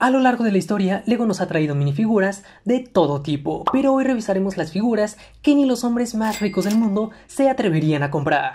A lo largo de la historia, LEGO nos ha traído minifiguras de todo tipo, pero hoy revisaremos las figuras que ni los hombres más ricos del mundo se atreverían a comprar.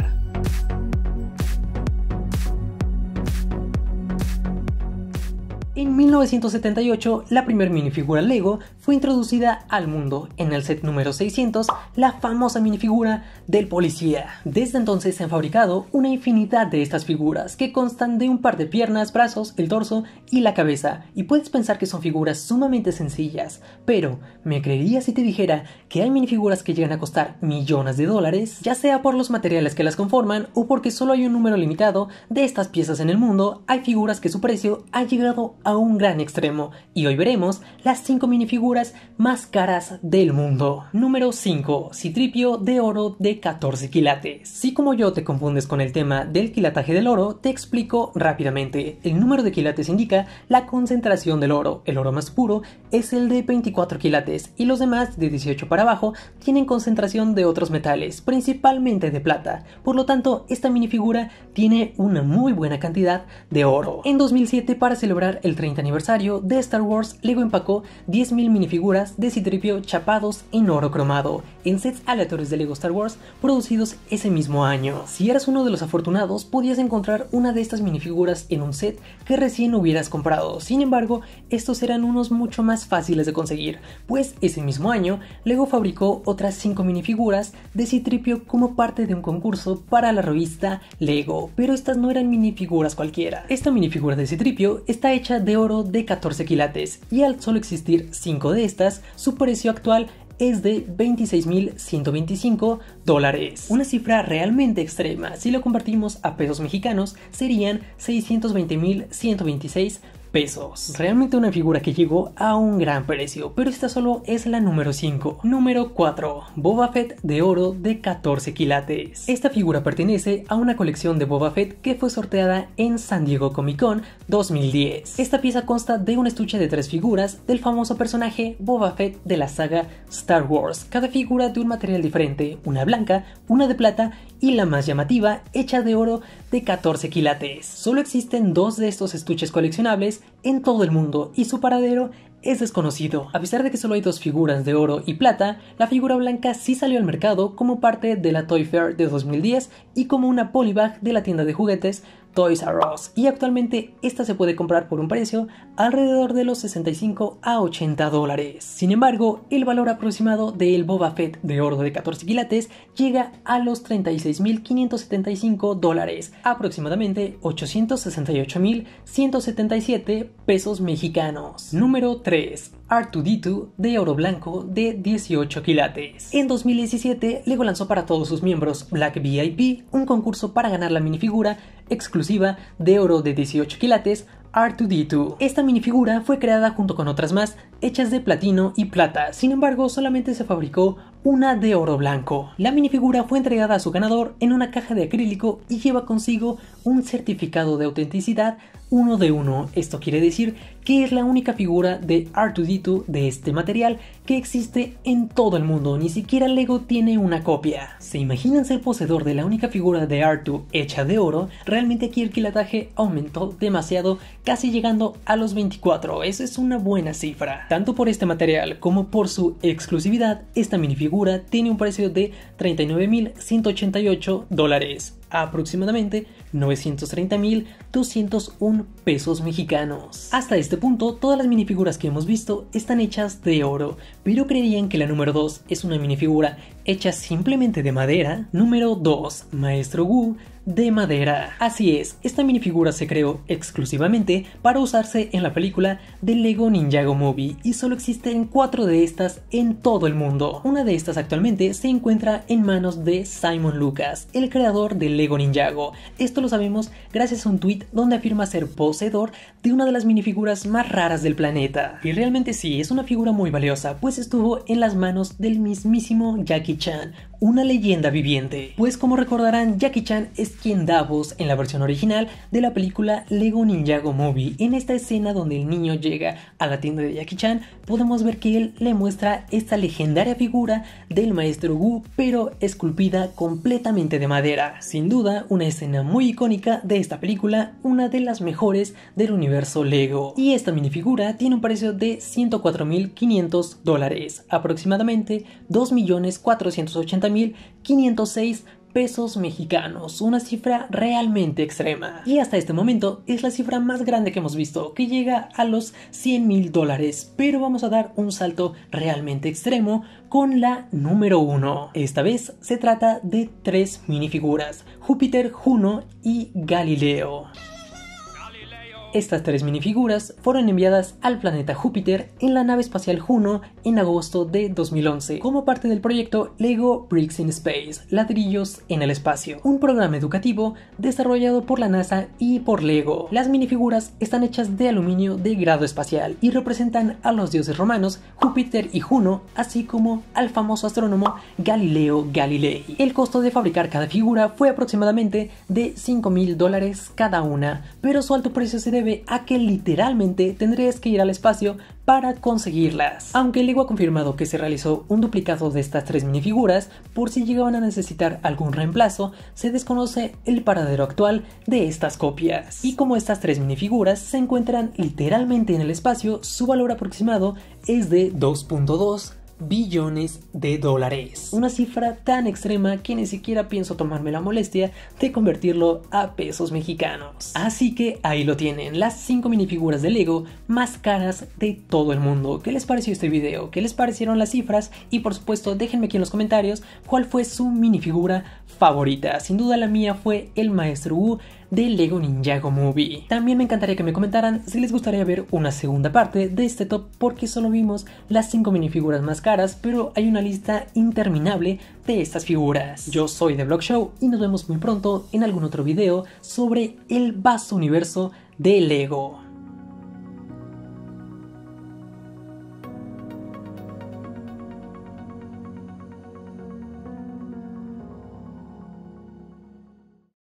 En 1978, la primer minifigura Lego fue introducida al mundo en el set número 600, la famosa minifigura del policía. Desde entonces se han fabricado una infinidad de estas figuras que constan de un par de piernas, brazos, el torso y la cabeza, y puedes pensar que son figuras sumamente sencillas, pero ¿me creería si te dijera que hay minifiguras que llegan a costar millones de dólares, ya sea por los materiales que las conforman o porque solo hay un número limitado de estas piezas en el mundo? Hay figuras que su precio ha llegado a a un gran extremo y hoy veremos las 5 minifiguras más caras del mundo. Número 5. Citripio de oro de 14 quilates. Si como yo te confundes con el tema del quilataje del oro, te explico rápidamente. El número de quilates indica la concentración del oro. El oro más puro es el de 24 quilates y los demás de 18 para abajo tienen concentración de otros metales, principalmente de plata. Por lo tanto, esta minifigura tiene una muy buena cantidad de oro. En 2007 para celebrar el 30 aniversario de Star Wars, LEGO empacó 10.000 minifiguras de Citripio chapados en oro cromado en sets aleatorios de Lego Star Wars producidos ese mismo año. Si eras uno de los afortunados, podías encontrar una de estas minifiguras en un set que recién hubieras comprado. Sin embargo, estos eran unos mucho más fáciles de conseguir, pues ese mismo año Lego fabricó otras 5 minifiguras de Citripio como parte de un concurso para la revista Lego, pero estas no eran minifiguras cualquiera. Esta minifigura de Citripio está hecha de oro de 14 quilates y al solo existir 5 de estas, su precio actual es de 26.125 dólares. Una cifra realmente extrema. Si lo convertimos a pesos mexicanos, serían 620.126 Realmente una figura que llegó a un gran precio, pero esta solo es la número 5. Número 4. Boba Fett de oro de 14 quilates. Esta figura pertenece a una colección de Boba Fett que fue sorteada en San Diego Comic Con 2010. Esta pieza consta de un estuche de tres figuras del famoso personaje Boba Fett de la saga Star Wars, cada figura de un material diferente, una blanca, una de plata y la más llamativa hecha de oro de 14 quilates. Solo existen dos de estos estuches coleccionables en todo el mundo y su paradero es desconocido. A pesar de que solo hay dos figuras de oro y plata, la figura blanca sí salió al mercado como parte de la Toy Fair de 2010 y como una polybag de la tienda de juguetes Toys R Us y actualmente esta se puede comprar por un precio alrededor de los 65 a 80 dólares. Sin embargo, el valor aproximado del Boba Fett de oro de 14 quilates llega a los 36.575 dólares, aproximadamente 868.177 pesos mexicanos. Número 3. R2D2 de oro blanco de 18 quilates. En 2017, Lego lanzó para todos sus miembros Black VIP, un concurso para ganar la minifigura exclusiva de oro de 18 quilates R2D2. Esta minifigura fue creada junto con otras más, hechas de platino y plata, sin embargo solamente se fabricó una de oro blanco. La minifigura fue entregada a su ganador en una caja de acrílico y lleva consigo un certificado de autenticidad uno de uno. Esto quiere decir que es la única figura de R2D2 de este material que existe en todo el mundo, ni siquiera Lego tiene una copia. ¿Se imaginan ser poseedor de la única figura de r hecha de oro? Realmente aquí el quilataje aumentó demasiado, casi llegando a los 24, eso es una buena cifra. Tanto por este material como por su exclusividad, esta minifigura tiene un precio de 39.188 dólares aproximadamente 930.201 pesos mexicanos. Hasta este punto, todas las minifiguras que hemos visto están hechas de oro, pero creerían que la número 2 es una minifigura hecha simplemente de madera. Número 2, Maestro Wu de madera. Así es, esta minifigura se creó exclusivamente para usarse en la película de Lego Ninjago Movie y solo existen cuatro de estas en todo el mundo. Una de estas actualmente se encuentra en manos de Simon Lucas, el creador de Lego Ninjago. Esto lo sabemos gracias a un tweet donde afirma ser post de una de las minifiguras más raras del planeta. Y realmente sí, es una figura muy valiosa, pues estuvo en las manos del mismísimo Jackie Chan, una leyenda viviente. Pues como recordarán, Jackie Chan es quien da voz en la versión original de la película Lego Ninjago Movie. En esta escena donde el niño llega a la tienda de Jackie Chan, podemos ver que él le muestra esta legendaria figura del maestro Wu, pero esculpida completamente de madera. Sin duda, una escena muy icónica de esta película, una de las mejores del universo Lego. Y esta minifigura tiene un precio de 104.500 dólares, aproximadamente 2.480 506 pesos mexicanos, una cifra realmente extrema. Y hasta este momento es la cifra más grande que hemos visto, que llega a los 100 mil dólares, pero vamos a dar un salto realmente extremo con la número 1. Esta vez se trata de tres minifiguras, Júpiter, Juno y Galileo. Estas tres minifiguras fueron enviadas al planeta Júpiter en la nave espacial Juno en agosto de 2011 como parte del proyecto LEGO Bricks in Space, ladrillos en el espacio, un programa educativo desarrollado por la NASA y por LEGO. Las minifiguras están hechas de aluminio de grado espacial y representan a los dioses romanos Júpiter y Juno, así como al famoso astrónomo Galileo Galilei. El costo de fabricar cada figura fue aproximadamente de 5 mil dólares cada una, pero su alto precio se debe a que literalmente tendrías que ir al espacio para conseguirlas. Aunque Lego ha confirmado que se realizó un duplicado de estas tres minifiguras por si llegaban a necesitar algún reemplazo, se desconoce el paradero actual de estas copias. Y como estas tres minifiguras se encuentran literalmente en el espacio, su valor aproximado es de 2.2 billones de dólares. Una cifra tan extrema que ni siquiera pienso tomarme la molestia de convertirlo a pesos mexicanos. Así que ahí lo tienen, las 5 minifiguras de Lego más caras de todo el mundo. ¿Qué les pareció este video? ¿Qué les parecieron las cifras? Y por supuesto, déjenme aquí en los comentarios cuál fue su minifigura favorita. Sin duda la mía fue el Maestro Wu de Lego Ninjago Movie. También me encantaría que me comentaran si les gustaría ver una segunda parte de este top porque solo vimos las 5 minifiguras más caras, pero hay una lista interminable de estas figuras. Yo soy The Block Show y nos vemos muy pronto en algún otro video sobre el vasto universo de Lego.